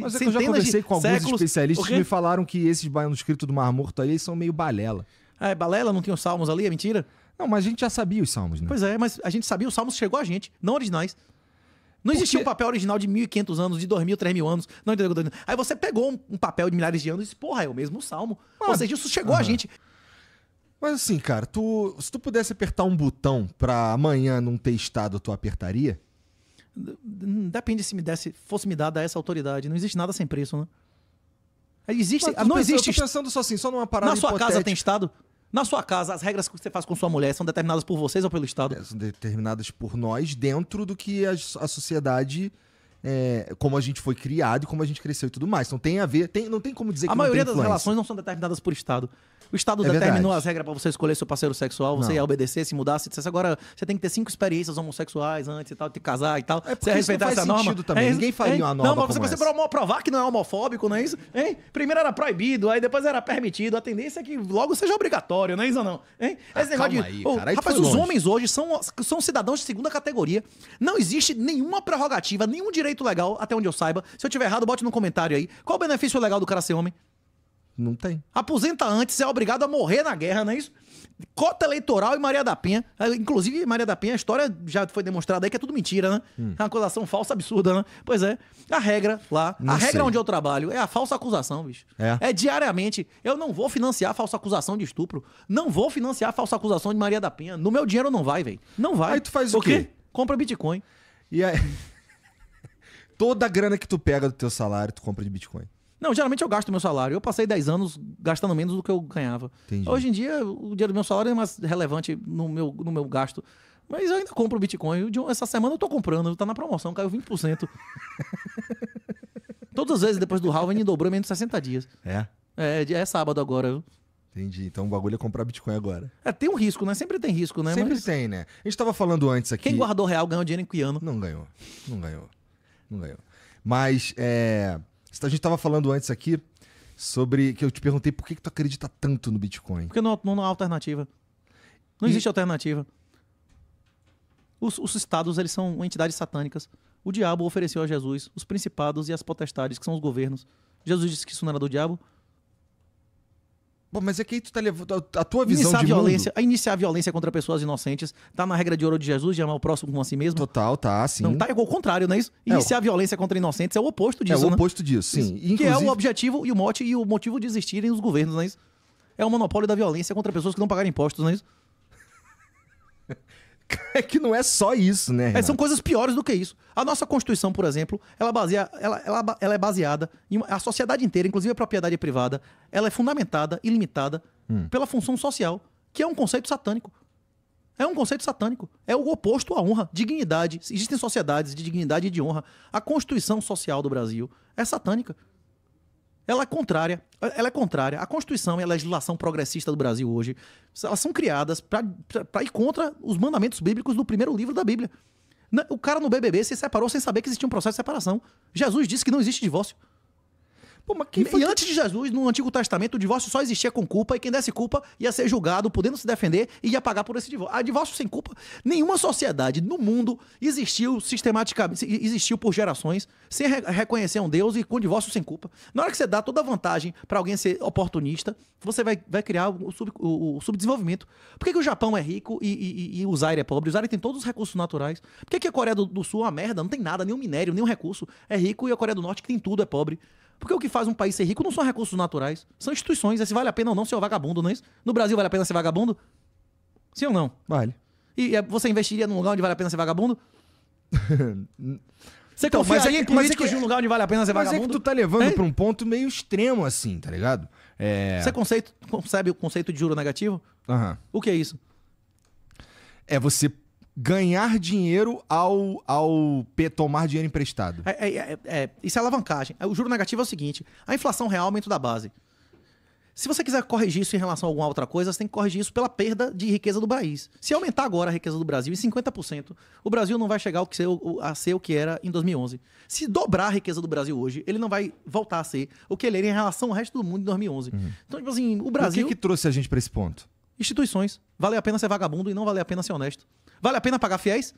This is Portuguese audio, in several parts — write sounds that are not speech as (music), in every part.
Mas é que eu já conversei com alguns séculos, especialistas que me falaram que esses escritos do Mar Morto aí são meio balela. Ah, é balela? Não tem os salmos ali? É mentira? Não, mas a gente já sabia os salmos, né? Pois é, mas a gente sabia, os salmos chegou a gente, não originais. Não Porque... existia um papel original de 1.500 anos, de 2.000, 3.000 anos. Não entendeu? Aí você pegou um, um, papel de milhares de anos e disse, porra, é o mesmo salmo. Mas... Ou ah. seja, isso chegou uhum. a gente. Mas assim, cara, tu, se tu pudesse apertar um botão pra amanhã não ter estado, tu apertaria? Depende se me desse, fosse me dada essa autoridade. Não existe nada sem preço, né? Existe, ah, não existe. Eu tô pensando só assim, só numa parada. Na sua hipotética. casa tem Estado? Na sua casa, as regras que você faz com sua mulher são determinadas por vocês ou pelo Estado? É, são determinadas por nós dentro do que a, a sociedade é, como a gente foi criado e como a gente cresceu e tudo mais. Então tem a ver, tem, não tem como dizer a que A maioria das relações não são determinadas por Estado. O Estado é determinou verdade. as regras para você escolher seu parceiro sexual, você não. ia obedecer, se mudar, se dissesse agora você tem que ter cinco experiências homossexuais antes e tal, te casar e tal. É você ia respeitar essa norma. Também. É, Ninguém faria é, uma norma. Não, mas você, como provar que não é homofóbico, não é isso? Hein? Primeiro era proibido, aí depois era permitido. A tendência é que logo seja obrigatório, não é isso ou não? Hein? Ah, Esse negócio de. Aí, oh, rapaz, os longe. homens hoje são, são cidadãos de segunda categoria. Não existe nenhuma prerrogativa, nenhum direito legal, até onde eu saiba. Se eu tiver errado, bote no comentário aí. Qual o benefício legal do cara ser homem? Não tem. Aposenta antes, é obrigado a morrer na guerra, não é isso? Cota eleitoral e Maria da Penha. É, inclusive, Maria da Penha, a história já foi demonstrada aí que é tudo mentira, né? Hum. É uma acusação falsa absurda, né? Pois é. A regra lá, não a regra onde eu trabalho é a falsa acusação, bicho. É. é diariamente. Eu não vou financiar a falsa acusação de estupro. Não vou financiar a falsa acusação de Maria da Penha. No meu dinheiro não vai, velho. Não vai. Aí tu faz o quê? Compra Bitcoin. E aí. Toda a grana que tu pega do teu salário, tu compra de Bitcoin. Não, geralmente eu gasto meu salário. Eu passei 10 anos gastando menos do que eu ganhava. Entendi. Hoje em dia, o dinheiro do meu salário é mais relevante no meu, no meu gasto. Mas eu ainda compro Bitcoin. Essa semana eu tô comprando, tá na promoção, caiu 20%. (laughs) Todas as vezes depois do halving dobrou menos de 60 dias. É? É, é sábado agora. Entendi. Então o bagulho é comprar Bitcoin agora. É, tem um risco, né? Sempre tem risco, né? Sempre Mas... tem, né? A gente tava falando antes aqui. Quem guardou real ganhou dinheiro em que ano? Não ganhou. Não ganhou não lembro. Mas é, a gente estava falando antes aqui sobre que eu te perguntei por que, que tu acredita tanto no Bitcoin. Porque não, não há alternativa. Não e... existe alternativa. Os, os estados eles são entidades satânicas. O diabo ofereceu a Jesus os principados e as potestades, que são os governos. Jesus disse que isso não era do diabo. Bom, mas é que aí tu tá levando. A tua visão iniciar de a violência, mundo... A iniciar a violência contra pessoas inocentes tá na regra de ouro de Jesus, de amar o próximo como a si mesmo? Total, tá, sim. Não, tá igual é ao contrário, não é isso? É iniciar é, a violência contra inocentes é o oposto disso. É o né? oposto né? disso, sim. Inclusive... Que é o objetivo e o mote e o motivo de existirem os governos, não é isso? É o monopólio da violência contra pessoas que não pagaram impostos, não é isso? (laughs) é que não é só isso, né? É, são coisas piores do que isso. A nossa Constituição, por exemplo, ela, baseia, ela, ela, ela é baseada em uma, a sociedade inteira, inclusive a propriedade privada, ela é fundamentada e limitada hum. pela função social, que é um conceito satânico. É um conceito satânico. É o oposto à honra, dignidade. Existem sociedades de dignidade e de honra. A Constituição Social do Brasil é satânica. Ela é contrária. Ela é contrária. A Constituição e a legislação progressista do Brasil hoje, elas são criadas para ir contra os mandamentos bíblicos do primeiro livro da Bíblia. O cara no BBB se separou sem saber que existia um processo de separação. Jesus disse que não existe divórcio. Pô, mas quem foi e que... antes de Jesus, no Antigo Testamento, o divórcio só existia com culpa e quem desse culpa ia ser julgado, podendo se defender e ia pagar por esse divórcio. A ah, divórcio sem culpa, nenhuma sociedade no mundo existiu sistematicamente, existiu por gerações, sem re reconhecer um Deus e com divórcio sem culpa. Na hora que você dá toda a vantagem para alguém ser oportunista, você vai, vai criar o, sub, o, o subdesenvolvimento. Por que, que, o Japão é rico e, e, e o Zaire é pobre? O Zaire tem todos os recursos naturais. Por que, que a Coreia do, do Sul é uma merda? Não tem nada, nenhum minério, nenhum recurso. É rico e a Coreia do Norte, que tem tudo, é pobre. Porque o que faz um país ser rico não são recursos naturais, são instituições. É se vale a pena ou não ser vagabundo, não é isso? No Brasil vale a pena ser vagabundo? Sim ou não? Vale. E, é, você investiria num lugar onde vale a pena ser vagabundo? (laughs) Você então, mas é em políticos é de um lugar onde vale a pena ser mas vagabundo? Mas é que tu tá levando é? pra um ponto meio extremo assim, tá ligado? É... Você conceito, sabe o conceito de juro negativo? Uhum. O que é isso? É você ganhar dinheiro ao, ao P tomar dinheiro emprestado. É, é, é, é, isso é alavancagem. O juro negativo é o seguinte: a inflação real aumento da base. Se você quiser corrigir isso em relação a alguma outra coisa, você tem que corrigir isso pela perda de riqueza do país. Se aumentar agora a riqueza do Brasil em 50%, o Brasil não vai chegar ao que ser, a ser o que era em 2011. Se dobrar a riqueza do Brasil hoje, ele não vai voltar a ser o que ele era em relação ao resto do mundo em 2011. Uhum. Então, tipo assim, o Brasil. O que, que trouxe a gente para esse ponto? Instituições. Vale a pena ser vagabundo e não vale a pena ser honesto. Vale a pena pagar fiéis?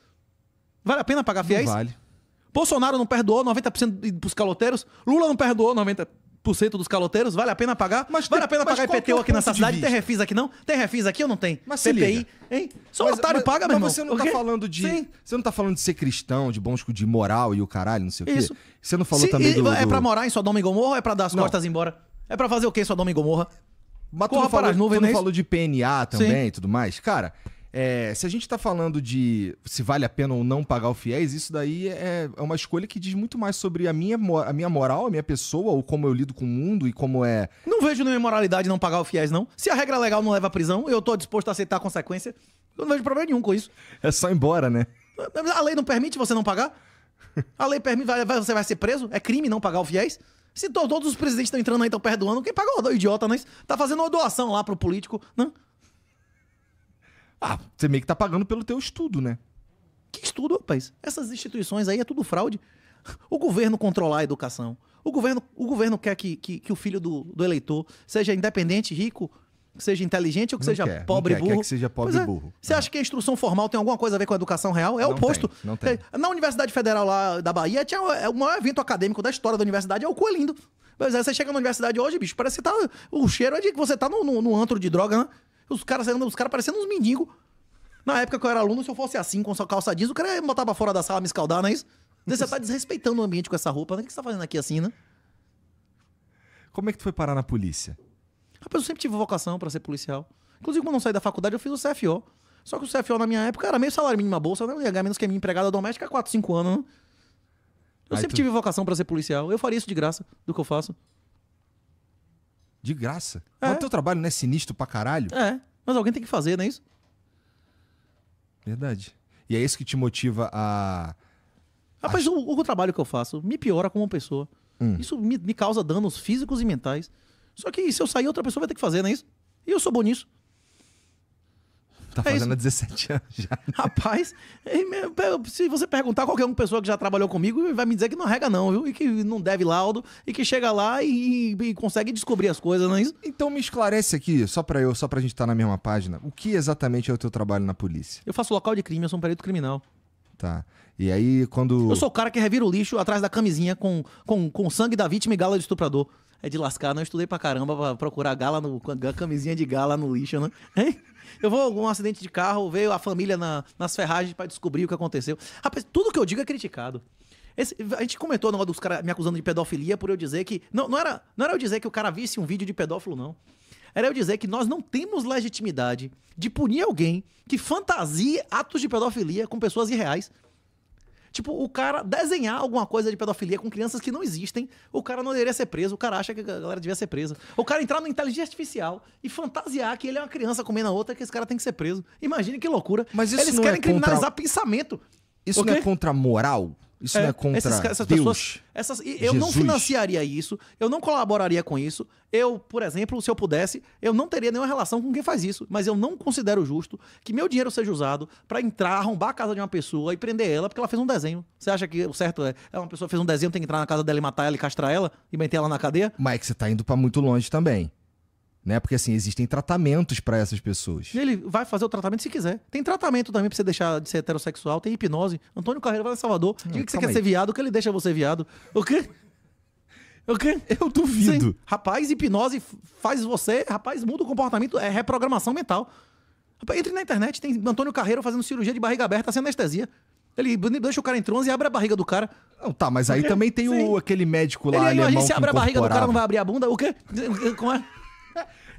Vale a pena pagar não fiéis? vale. Bolsonaro não perdoou 90% dos caloteiros? Lula não perdoou 90% dos caloteiros? Vale a pena pagar? Mas vale a pena pagar IPTU é aqui nessa cidade? Tem refis aqui não? Tem refis aqui ou não tem? Mas PPI, hein? Só mas, otário mas, paga, mas meu Mas você não tá falando de. Sim. Você não tá falando de ser cristão, de bons de moral e o caralho, não sei o quê. Isso. Você não falou também e, do, É pra morar em Sodoma e Gomorra ou é pra dar as não. costas embora? É pra fazer o quê em Sodoma e Gomorra? Mas Corra tu não, é falou, tu não falou de PNA também e tudo mais? Cara, é, se a gente está falando de se vale a pena ou não pagar o fiéis, isso daí é, é, uma escolha que diz muito mais sobre a minha, a minha moral, a minha pessoa, ou como eu lido com o mundo e como é. Não vejo nenhuma moralidade não pagar o fiéis, não. Se a regra legal não leva à prisão, eu estou disposto a aceitar a consequência. Eu não vejo problema nenhum com isso. É só ir embora, né? A lei não permite você não pagar? A lei permite, você vai ser preso? É crime não pagar o fiéis? Se todos os presidentes estão entrando aí, estão perdoando, quem pagou o idiota, né? Tá fazendo uma doação lá pro político, né? Ah, você meio que tá pagando pelo teu estudo, né? Que estudo, rapaz? Essas instituições aí é tudo fraude. O governo controlar a educação. O governo, o governo quer que, que, que o filho do, do eleitor seja independente, rico, que seja inteligente ou que não seja quer, pobre e burro. Quer que seja pobre é, burro. Você acha que a instrução formal tem alguma coisa a ver com a educação real? É não o oposto. Tem, não tem. É, na Universidade Federal lá da Bahia, tinha, é, o maior evento acadêmico da história da universidade é o Coelindo. Mas aí é, você chega na universidade hoje, bicho, parece que tá, o cheiro é de que você tá no, no, no antro de droga, né? Os caras os caras parecendo uns mendigos. Na época que eu era aluno, se eu fosse assim, com sua calça jeans, o cara ia me botar pra fora da sala, me escaldar, não é isso? Você tá desrespeitando o ambiente com essa roupa. Né? O que você tá fazendo aqui assim, né? Como é que tu foi parar na polícia? Rapaz, eu sempre tive vocação para ser policial. Inclusive, quando eu saí da faculdade, eu fiz o CFO. Só que o CFO na minha época era meio salário mínimo na bolsa, eu né? não ia ganhar menos que a minha empregada doméstica há 4, 5 anos, né? Eu Aí sempre tu... tive vocação para ser policial. Eu faria isso de graça do que eu faço. De graça. É. O teu trabalho não é sinistro pra caralho? É. Mas alguém tem que fazer, não é isso? Verdade. E é isso que te motiva a. Rapaz, a... O, o, trabalho que eu faço me piora como pessoa. Hum. Isso me, me, causa danos físicos e mentais. Só que se eu sair, outra pessoa vai ter que fazer, não é isso? E eu sou bom nisso. Tá é fazendo é há 17 (laughs) anos já. Rapaz, se você perguntar qualquer uma pessoa que já trabalhou comigo, vai me dizer que não arrega não, viu? E que não deve laudo, e que chega lá e, e consegue descobrir as coisas, não é isso? Então me esclarece aqui, só pra eu, só pra gente estar tá na mesma página, o que exatamente é o teu trabalho na polícia? Eu faço local de crime, eu sou um perito criminal. Tá. E aí, quando. Eu sou o cara que revira o lixo atrás da camisinha com, com, com sangue da vítima e gala de estuprador. É de lascar, não. Eu estudei pra caramba pra procurar gala no, camisinha de gala no lixo, né? (laughs) Hein? Eu vou algum acidente de carro, veio a família na, nas ferragens para descobrir o que aconteceu. Rapaz, tudo que eu digo é criticado. Esse, a gente comentou o negócio dos caras me acusando de pedofilia por eu dizer que. Não, não, era, não era eu dizer que o cara visse um vídeo de pedófilo, não. Era eu dizer que nós não temos legitimidade de punir alguém que fantasia atos de pedofilia com pessoas irreais. Tipo, o cara desenhar alguma coisa de pedofilia com crianças que não existem, o cara não deveria ser preso, o cara acha que a galera devia ser presa. O cara entrar no inteligência artificial e fantasiar que ele é uma criança comendo a outra, que esse cara tem que ser preso. Imagine que loucura. Mas isso Eles não querem é criminalizar contra... pensamento. Isso okay? não é contra a moral? Isso é, não é contra esses, essas Deus. Pessoas, essas, eu Jesus. não financiaria isso, eu não colaboraria com isso. Eu, por exemplo, se eu pudesse, eu não teria nenhuma relação com quem faz isso. Mas eu não considero justo que meu dinheiro seja usado para entrar, arrombar a casa de uma pessoa e prender ela porque ela fez um desenho. Você acha que o certo é, é uma pessoa fez um desenho, tem que entrar na casa dela e matar ela e castrar ela e meter ela na cadeia? Mike, é você tá indo para muito longe também né? Porque assim, existem tratamentos para essas pessoas. E ele vai fazer o tratamento se quiser. Tem tratamento também para você deixar de ser heterossexual, tem hipnose. Antônio Carreiro vai em Salvador. Diga que você quer aí. ser viado, que ele deixa você viado. O quê? O quê? Eu duvido. Sim. Rapaz, hipnose faz você, rapaz, muda o comportamento, é reprogramação mental. Rapaz, entre na internet, tem Antônio Carreiro fazendo cirurgia de barriga aberta sem anestesia. Ele deixa o cara em transe e abre a barriga do cara. Não, tá, mas aí também tem o, aquele médico lá. É ele, alemão se abre a barriga do cara, não vai abrir a bunda? O quê? (laughs) Como é?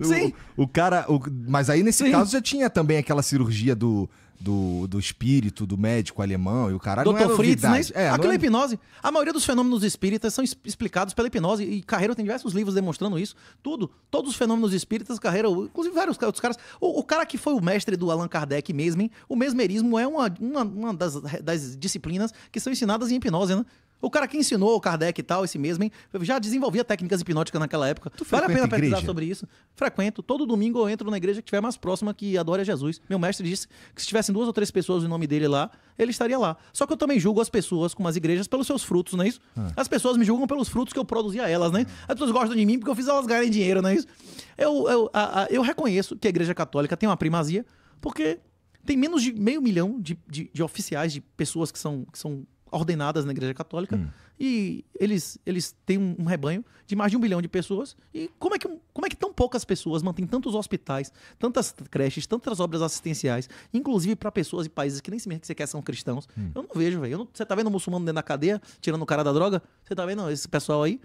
Sim. O, o cara. O, mas aí, nesse Sim. caso, já tinha também aquela cirurgia do, do, do espírito, do médico alemão e o caralho. Dr. Fritz, né? É, Aquela é hipnose. A maioria dos fenômenos espíritas são explicados pela hipnose e Carreiro tem diversos livros demonstrando isso. Tudo. Todos os fenômenos espíritas, Carreiro, inclusive vários outros caras. O, o, cara que foi o mestre do Allan Kardec mesmo, hein? o mesmerismo é uma, uma, uma das, das disciplinas que são ensinadas em hipnose, né? O cara que ensinou o Kardec e tal, esse mesmo, hein? Já desenvolvia técnicas hipnóticas naquela época. Tu vale a pena pesquisar sobre isso. Frequento. Todo domingo eu entro na igreja que estiver mais próxima que adora Jesus. Meu mestre disse que se tivessem duas ou três pessoas em nome dele lá, ele estaria lá. Só que eu também julgo as pessoas com as igrejas pelos seus frutos, não é isso? Ah. As pessoas me julgam pelos frutos que eu produzi a elas, né? As pessoas gostam de mim porque eu fiz elas ganharem dinheiro, não é isso? Eu, eu, a, a, eu reconheço que a igreja católica tem uma primazia, porque tem menos de meio milhão de, de, de oficiais, de pessoas que são, que são ordenadas na Igreja Católica. Hum. E eles, eles têm um, rebanho de mais de um bilhão de pessoas. E como é, que, como é que tão poucas pessoas mantêm tantos hospitais, tantas creches, tantas obras assistenciais, inclusive para pessoas e países que nem se que sequer são cristãos? Hum. Eu não vejo, velho. Você tá vendo o muçulmano dentro da cadeia, tirando o cara da droga? Você tá vendo esse pessoal aí?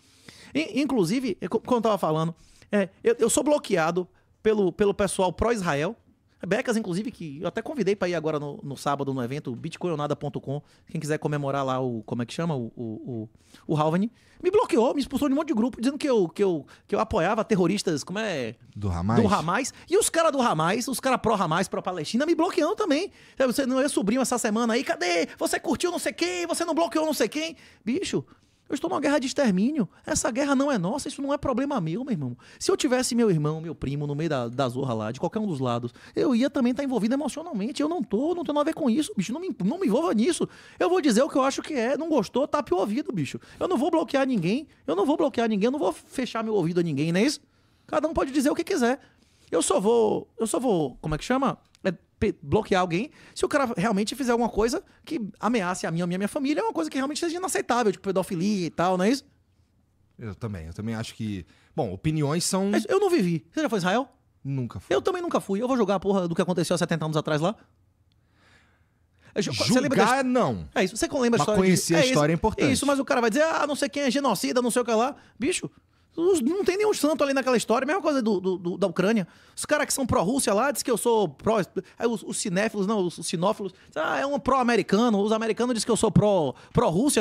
E, inclusive, é como eu tava falando, é, eu, eu sou bloqueado pelo, pelo pessoal pró-Israel Becas, inclusive, que eu até convidei para ir agora no, no, sábado no evento, bitcoinonada.com. Quem quiser comemorar lá o. Como é que chama? O, o, o, o Halvani. Me bloqueou, me expulsou de um monte de grupo, dizendo que eu, que eu, que eu apoiava terroristas. Como é? Do Hamas. Do Hamas. E os caras do Hamas, os caras pró-Hamas, pró-Palestina, me bloqueando também. Você não é sobrinho essa semana aí? Cadê? Você curtiu não sei quem? Você não bloqueou não sei quem? Bicho, eu estou numa guerra de extermínio. Essa guerra não é nossa, isso não é problema meu, meu irmão. Se eu tivesse meu irmão, meu primo no meio da, da zorra lá, de qualquer um dos lados, eu ia também estar tá envolvido emocionalmente. Eu não tô, não tenho nada a ver com isso, bicho. Não me, não me envolva nisso. Eu vou dizer o que eu acho que é. Não gostou, tape o ouvido, bicho. Eu não vou bloquear ninguém. Eu não vou bloquear ninguém. Eu não vou fechar meu ouvido a ninguém, não é isso? Cada um pode dizer o que quiser. Eu só vou. Eu só vou. Como é que chama? É bloquear alguém se o cara realmente fizer alguma coisa que ameace a minha, minha, a minha família, é uma coisa que realmente seja inaceitável, tipo pedofilia e tal, não é isso? Eu também, eu também acho que. Bom, opiniões são. É, eu não vivi. Você já foi Israel? Nunca fui. Eu também nunca fui. Eu vou jogar a porra do que aconteceu há 70 anos atrás lá. É, Julgar, da... não. É isso. Você lembra a história? Mas conhecer de... a história é importante. É isso, mas o cara vai dizer, ah, não sei quem é genocida, não sei o que lá. Bicho, não tem nenhum santo ali naquela história. Mesma coisa do, do, do da Ucrânia. Os caras que são pró-Rússia lá dizem que eu sou pró. Aí os, os cinéfilos, não, os, sinófilos. Ah, é um pró-americano. Os americanos dizem que eu sou pró-Rússia,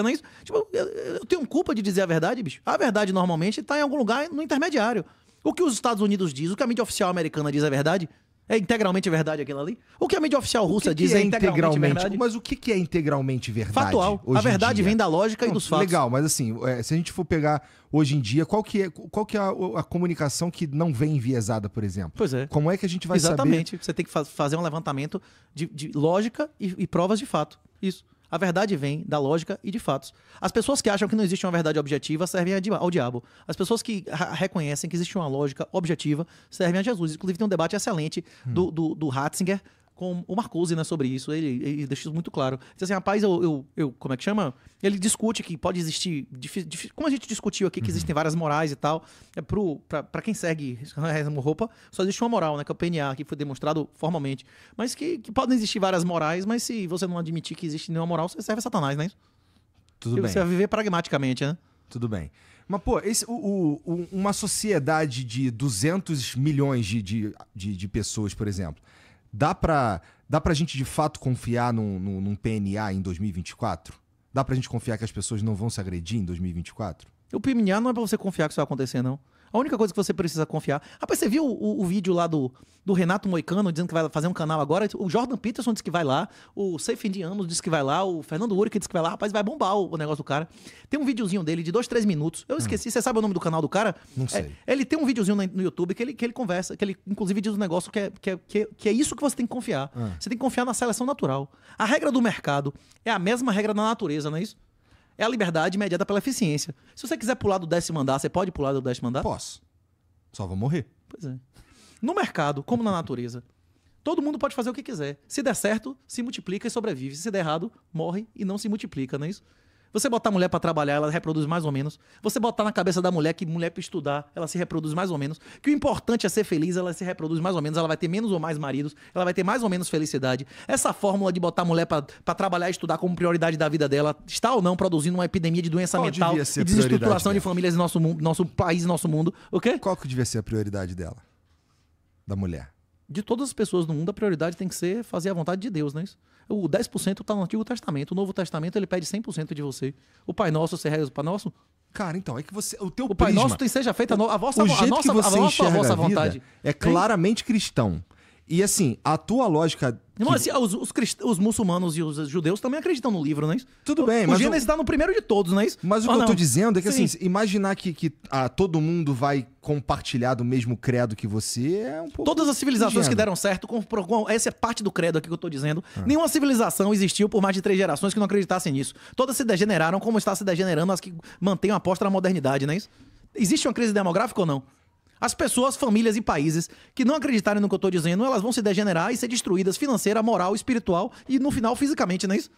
pró não é isso? Tipo, eu, eu, tenho culpa de dizer a verdade, bicho. A verdade normalmente está em algum lugar no intermediário. O que os Estados Unidos diz, o que a mídia oficial americana diz é verdade. É integralmente verdade aquilo ali? O que a mídia oficial russa que que diz é, é integralmente, verdade? Mas o que, que é integralmente verdade? Fatual. a verdade vem da lógica Não, e dos fatos. Legal, mas assim, é, se a gente for pegar hoje em dia, qual que é, qual que é a, a, comunicação que não vem enviesada, por exemplo? Pois é. Como é que a gente vai Exatamente. saber? Exatamente. Você tem que fa fazer um levantamento de, de lógica e, e provas de fato. Isso. A verdade vem da lógica e de fatos. As pessoas que acham que não existe uma verdade objetiva servem ao diabo. As pessoas que reconhecem que existe uma lógica objetiva servem a Jesus. Inclusive, tem um debate excelente do, hum. do, do Ratzinger com o Marcuse, né, sobre isso. Ele, ele deixa isso muito claro. Diz assim, rapaz, eu, eu, eu, como é que chama? Ele discute que pode existir, dif, dif, como a gente discutiu aqui, que uhum. existem várias morais e tal. É pro, pra, quem segue essa Roupa, só existe uma moral, né, que é o PNA, que foi demonstrado formalmente. Mas que, que podem existir várias morais, mas se você não admitir que existe nenhuma moral, você serve a Satanás, né? Tudo e bem. Você vai viver pragmaticamente, né? Tudo bem. Mas, pô, esse, o, o, uma sociedade de 200 milhões de, de, de, de pessoas, por exemplo, Dá para dá pra gente de fato confiar num, num, num PNA em 2024? Dá pra gente confiar que as pessoas não vão se agredir em 2024? O PNA não é pra você confiar que isso vai acontecer, não. A única coisa que você precisa confiar. Rapaz, você viu o, o vídeo lá do, do Renato Moicano dizendo que vai fazer um canal agora? O Jordan Peterson disse que vai lá. O Safe Indiano disse que vai lá. O Fernando Uric disse que vai lá. Rapaz, vai bombar o, o, negócio do cara. Tem um videozinho dele de dois, três minutos. Eu hum. esqueci. Hum. Você sabe o nome do canal do cara? Não é, sei. É, ele tem um videozinho no YouTube que ele, que ele conversa, que ele inclusive diz um negócio que é, que é, que é, que é isso que você tem que confiar. Hum. Você tem que confiar na seleção natural. A regra do mercado é a mesma regra da natureza, não é isso? é a liberdade mediada pela eficiência. Se você quiser pular do décimo andar, você pode pular do décimo andar? Posso. Só vou morrer. Pois é. No mercado, como na natureza, todo mundo pode fazer o que quiser. Se der certo, se multiplica e sobrevive. Se der errado, morre e não se multiplica, não é isso? Você botar a mulher para trabalhar, ela reproduz mais ou menos. Você botar na cabeça da mulher que mulher para estudar, ela se reproduz mais ou menos. Que o importante é ser feliz, ela se reproduz mais ou menos. Ela vai ter menos ou mais maridos, ela vai ter mais ou menos felicidade. Essa fórmula de botar a mulher para trabalhar e estudar como prioridade da vida dela está ou não produzindo uma epidemia de doença Qual mental e desestruturação de famílias em nosso, nosso país, nosso mundo. O quê? Qual que devia ser a prioridade dela? Da mulher? de todas as pessoas no mundo, a prioridade tem que ser fazer a vontade de Deus, não é isso? O 10% está no Antigo Testamento. O Novo Testamento, ele pede 100% de você. O Pai Nosso, você reza o Pai Nosso? Cara, então, é que você. O teu o Pai Nosso tem seja feita a, vossa, vontade. jeito a nossa, que a nossa, a nossa vontade. É claramente cristão. E assim, a tua lógica. Irmão, assim, os, os, crist... os, muçulmanos e os judeus também acreditam no livro, não é isso? Tudo bem, mas. O Gênesis está no primeiro de todos, não é isso? Mas o Ou que não? eu tô dizendo é que, assim, Sim. assim, imaginar que, que ah, todo mundo vai compartilhar do mesmo credo que você é um pouco. Todas as civilizações ingênuo. que deram certo, com, com, essa é parte do credo aqui que eu tô dizendo. Ah. Nenhuma civilização existiu por mais de três gerações que não acreditassem nisso. Todas se degeneraram, como está se degenerando as que mantêm a aposta na modernidade, não é isso? Existe uma crise demográfica ou não? As pessoas, famílias e países que não acreditarem no que eu estou dizendo, elas vão se degenerar e ser destruídas financeira, moral, espiritual e no final fisicamente, não é isso?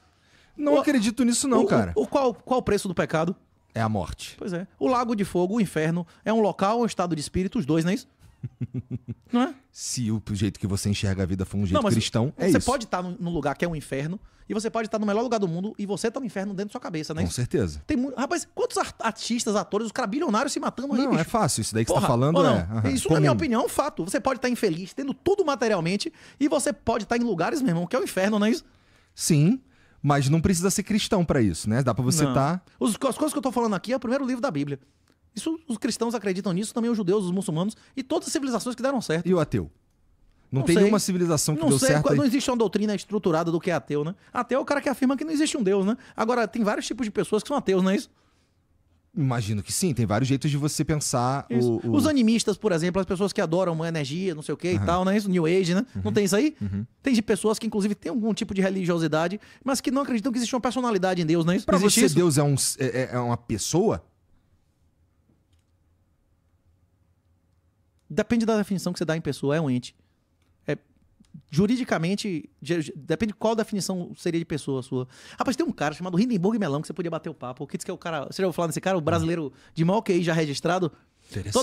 Não o, acredito nisso não, o, cara. O, qual, qual o preço do pecado? É a morte. Pois é. O lago de fogo, o inferno, é um local, um estado de espírito, os dois, não é isso? (laughs) Não é? Se o jeito que você enxerga a vida for um jeito não, cristão, é você isso. Você pode estar num lugar que é um inferno e você pode estar no melhor lugar do mundo e você tá no inferno dentro da sua cabeça, né? Com certeza. Tem muito... Rapaz, quantos artistas, atores, os caras bilionários se matando aí, Não, é bicho? é fácil. Isso daí que Porra, você tá falando não. é... Uhum. Isso, Comum. na minha opinião, é um fato. Você pode estar infeliz, tendo tudo materialmente e você pode estar em lugares, meu irmão, que é o inferno, não é isso? Sim. Mas não precisa ser cristão para isso, né? Dá para você estar. Tá... As coisas que eu tô falando aqui é o primeiro livro da Bíblia. Isso os cristãos acreditam nisso, também os judeus, os muçulmanos e todas as civilizações que deram certo. E o ateu? Não, não tem sei. nenhuma civilização que não deu sei, certo. Não existe uma doutrina estruturada do que é ateu, né? Ateu é o cara que afirma que não existe um Deus, né? Agora, tem vários tipos de pessoas que são ateus, não é isso? Imagino que sim, tem vários jeitos de você pensar. O, o... Os animistas, por exemplo, as pessoas que adoram uma energia, não sei o que uhum. e tal, é Isso, New Age, né? Uhum. Não tem isso aí? Uhum. Tem de pessoas que, inclusive, têm algum tipo de religiosidade, mas que não acreditam que existe uma personalidade em Deus, não é isso? Pra você, isso? Deus é, um, é, é, é uma pessoa? depende da definição que você dá em pessoa, é um ente. É, juridicamente, depende qual definição seria de pessoa sua. Rapaz, tem um cara chamado Hindenburg Melão que você podia bater o papo, que diz que é o cara. Você já ouviu falar desse cara? O brasileiro de maior QI já registrado. Interessante.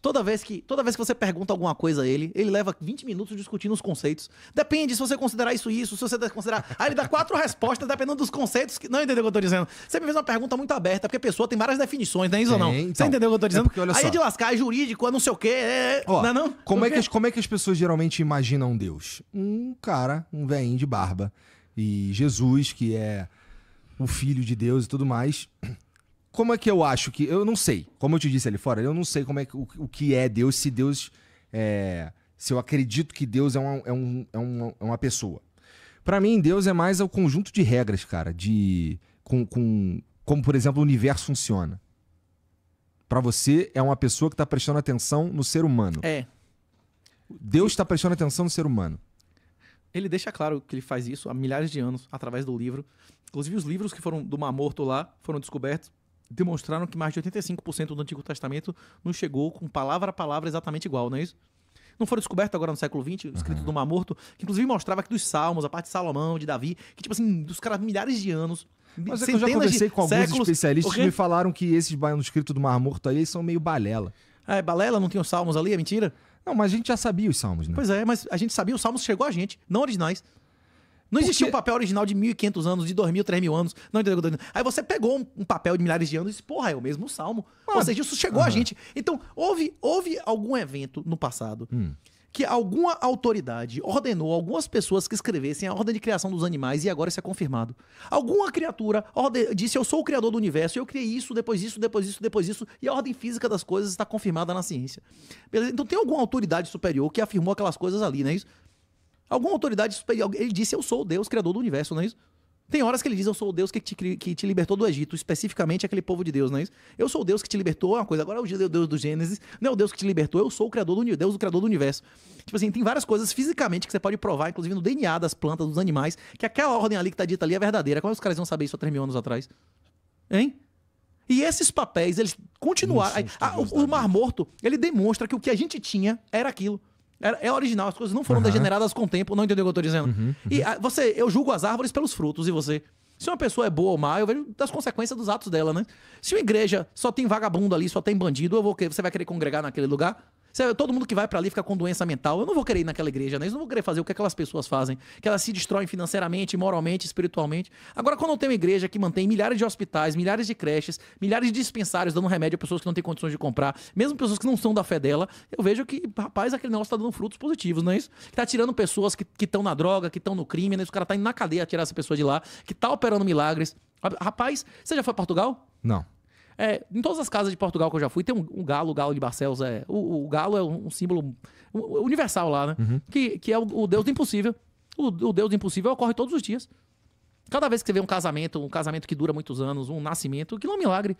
Toda, toda, vez que, toda vez que você pergunta alguma coisa a ele, ele leva 20 minutos discutindo os conceitos. Depende se você considerar isso isso, se você considerar. Aí ele dá quatro (laughs) respostas dependendo dos conceitos. Que... Não entendeu o que eu tô dizendo? Você me fez uma pergunta muito aberta, porque a pessoa tem várias definições, não é isso ou não? Então, você entendeu o que eu tô é dizendo? É porque, olha só, Aí é de lascar, é jurídico, é não sei o quê. É... é- Ó, não, é não? Como, é que é as, como é que as pessoas geralmente imaginam Deus? Um cara, um velhinho de barba. E Jesus, que é o filho de Deus e tudo mais como é que eu acho que. Eu não sei. Como eu te disse ali fora, eu não sei como é que, o, o que é Deus, se Deus. É, se eu acredito que Deus é, uma, é, um, é, uma, é uma pessoa. Para mim, Deus é mais o conjunto de regras, cara, de. Com, com, como, por exemplo, o universo funciona. Para você, é uma pessoa que tá prestando atenção no ser humano. É. Deus está prestando atenção no ser humano. Ele deixa claro que ele faz isso há milhares de anos através do livro. Inclusive, os livros que foram do Mamorto lá foram descobertos demonstraram que mais de 85% do Antigo Testamento não chegou com palavra a palavra exatamente igual, não é isso? Não foram descobertos agora no século XX, escrito uhum. do Mar Morto, que inclusive mostrava que dos Salmos, a parte de Salomão, de Davi, que tipo assim, dos caras milhares de anos. Mas é eu já conversei com alguns séculos, especialistas que me falaram que esses escritos do Mar Morto aí são meio balela. Ah, é, balela, não tem os Salmos ali, é mentira? Não, mas a gente já sabia os Salmos, né? Pois é, mas a gente sabia, os Salmos chegou a gente, não originais. Não existia Porque... um papel original de 1.500 anos, de 2.000, 3.000 anos. Não entendeu? Aí você pegou um, um, papel de milhares de anos e disse, porra, é o mesmo salmo. Mano. Ou seja, isso chegou uhum. a gente. Então, houve, houve algum evento no passado hum. que alguma autoridade ordenou algumas pessoas que escrevessem a ordem de criação dos animais e agora isso é confirmado. Alguma criatura orde... disse, eu sou o criador do universo, eu criei isso, depois isso, depois isso, depois isso, e a ordem física das coisas está confirmada na ciência. Beleza? Então tem alguma autoridade superior que afirmou aquelas coisas ali, não é isso? Alguma autoridade superior. Ele disse: Eu sou o Deus, criador do universo, não é isso? Tem horas que ele diz: Eu sou o Deus que te, que te libertou do Egito, especificamente aquele povo de Deus, não é isso? Eu sou o Deus que te libertou, é uma coisa. Agora é o Deus do Gênesis, não é o Deus que te libertou, eu sou o criador do Deus, o criador do universo. Tipo assim, tem várias coisas fisicamente que você pode provar, inclusive no DNA das plantas, dos animais, que aquela ordem ali que tá dita ali é verdadeira. Como é que os caras vão saber isso há 3 mil anos atrás? Hein? E esses papéis, eles continuaram. Aí, a, ah, o, o Mar Morto, ele demonstra que o que a gente tinha era aquilo. É original, as coisas não foram uhum. degeneradas com o tempo, não entendeu o que eu tô dizendo? Uhum, uhum. E a, ah, você, eu julgo as árvores pelos frutos, e você? Se uma pessoa é boa ou má, eu vejo das consequências dos atos dela, né? Se uma igreja só tem vagabundo ali, só tem bandido, eu vou, você vai querer congregar naquele lugar? É, todo mundo que vai para ali fica com doença mental. Eu não vou querer ir naquela igreja, né? Eu não vou querer fazer o que aquelas pessoas fazem, que elas se destroem financeiramente, moralmente, espiritualmente. Agora, quando eu tenho uma igreja que mantém milhares de hospitais, milhares de creches, milhares de dispensários dando remédio a pessoas que não têm condições de comprar, mesmo pessoas que não são da fé dela, eu vejo que, rapaz, aquele negócio tá dando frutos positivos, não é isso? Que tá tirando pessoas que estão na droga, que estão no crime, né? Os caras tá indo na cadeia tirar essa pessoa de lá, que tá operando milagres. Rapaz, você já foi a Portugal? Não. É, em todas as casas de Portugal que eu já fui, tem um, um galo, o galo de Barcelos. É, o, o galo é um símbolo universal lá, né? Uhum. Que, que é o, o deus do impossível. O, o deus do impossível ocorre todos os dias. Cada vez que você vê um casamento, um casamento que dura muitos anos, um nascimento, aquilo é um milagre.